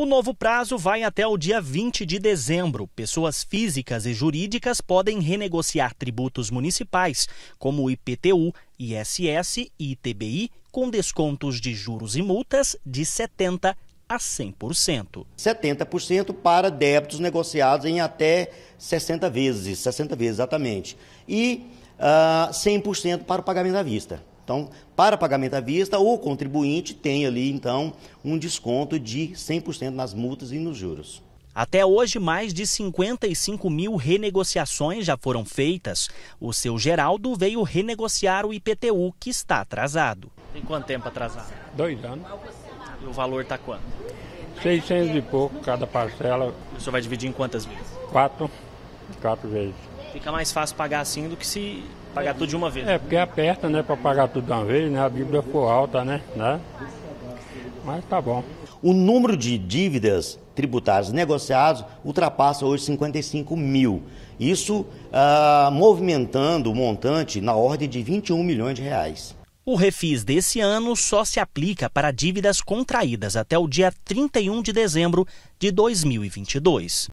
O novo prazo vai até o dia 20 de dezembro. Pessoas físicas e jurídicas podem renegociar tributos municipais, como IPTU, ISS e ITBI, com descontos de juros e multas de 70% a 100%. 70% para débitos negociados em até 60 vezes, 60 vezes exatamente. E uh, ah, 100% para o pagamento à vista. Então, para pagamento à vista, o contribuinte tem ali, então, um desconto de 100% nas multas e nos juros. Até hoje, mais de 55 mil renegociações já foram feitas. O seu Geraldo veio renegociar o IPTU, que está atrasado. Tem quanto tempo atrasado? Dois anos. E o valor está quanto? 600 e pouco cada parcela. O senhor vai dividir em quantas vezes? Quatro. Quatro vezes. Fica mais fácil pagar assim do que se pagar tudo de uma vez. É, porque aperta, né, para pagar tudo de uma vez, né? A Bíblia ficou alta, né? né? Mas tá bom. O número de dívidas tributárias negociadas ultrapassa hoje 55 mil. Isso ah, movimentando o montante na ordem de 21 milhões de reais. O refis desse ano só se aplica para dívidas contraídas até o dia 31 de dezembro de 2022.